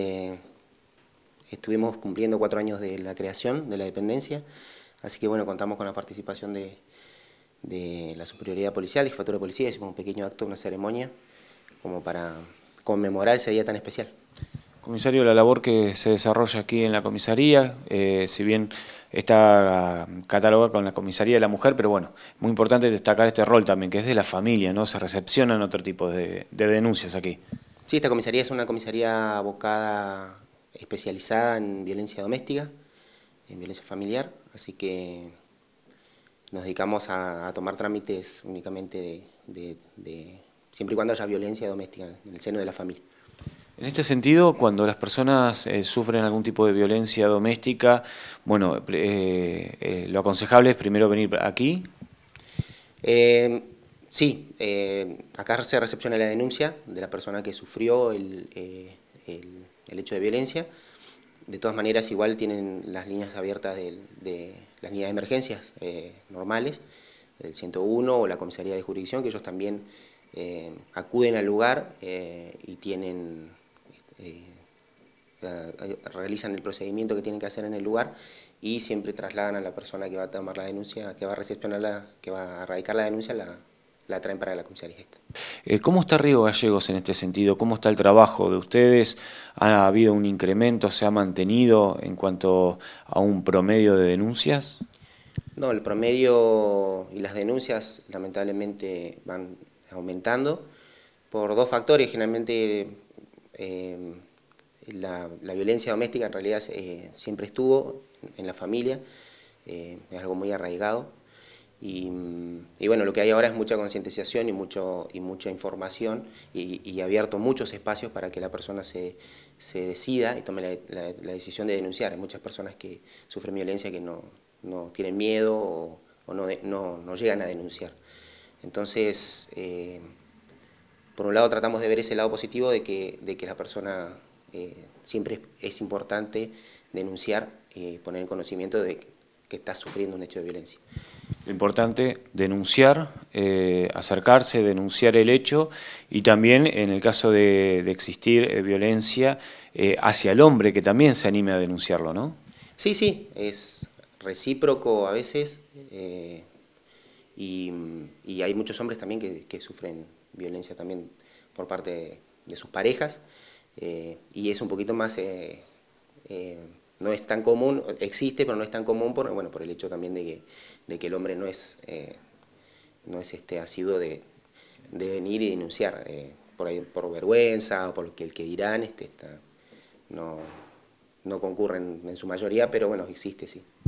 Eh, estuvimos cumpliendo cuatro años de la creación de la dependencia, así que bueno, contamos con la participación de, la superioridad policial, de jefatura de policía, hicimos un pequeño acto, una ceremonia, como para conmemorar ese día tan especial. Comisario, la labor que se desarrolla aquí en la comisaría, eh, si bien está catalogada con la comisaría de la mujer, pero bueno, muy importante destacar este rol también, que es de la familia, ¿no? Se recepcionan otro tipo de denuncias aquí. Sí, esta comisaría es una comisaría abocada, especializada en violencia doméstica, en violencia familiar, así que nos dedicamos a, tomar trámites únicamente de, siempre y cuando haya violencia doméstica en el seno de la familia. En este sentido, cuando las personas eh, sufren algún tipo de violencia doméstica, bueno, eh, eh, lo aconsejable es primero venir aquí. Sí, eh, acá se recepciona la denuncia de la persona que sufrió eh, el, hecho de violencia. De todas maneras, igual tienen las líneas abiertas de, las líneas de emergencias eh, normales, el 101 o la comisaría de jurisdicción, que ellos también acuden al lugar y tienen realizan el procedimiento que tienen que hacer en el lugar y siempre trasladan a la persona que va a tomar la denuncia, que va a recepcionar la, que va a erradicar la denuncia la, la traen para la comisaría. Eh, ¿Cómo está Río Gallegos en este sentido? ¿Cómo está el trabajo de ustedes? ¿Ha habido un incremento? ¿Se ha mantenido en cuanto a un promedio de denuncias? No, el promedio y las denuncias lamentablemente van aumentando por dos factores. Generalmente eh, la, violencia doméstica en realidad eh, siempre estuvo en la familia, es algo muy arraigado. Y, bueno, lo que hay ahora es mucha concientización y, y mucha información y, abierto muchos espacios para que la persona se, decida y tome la, decisión de denunciar. Hay muchas personas que sufren violencia que no, tienen miedo o, no, llegan a denunciar. Entonces, eh, por un lado tratamos de ver ese lado positivo de que, la persona eh, siempre es, importante denunciar y eh, poner en conocimiento de que está sufriendo un hecho de violencia importante denunciar, eh, acercarse, denunciar el hecho y también en el caso de, existir eh, violencia eh, hacia el hombre que también se anime a denunciarlo, ¿no? Sí, sí, es recíproco a veces y, hay muchos hombres también que, sufren violencia también por parte de sus parejas y es un poquito más no es tan común, existe, pero no es tan común por, bueno, por el hecho también de que, de que el hombre no es, eh, no es este, asiduo de, venir y denunciar, eh, por, por vergüenza o por el que dirán, este, está, no, no concurren en su mayoría, pero bueno, existe, sí.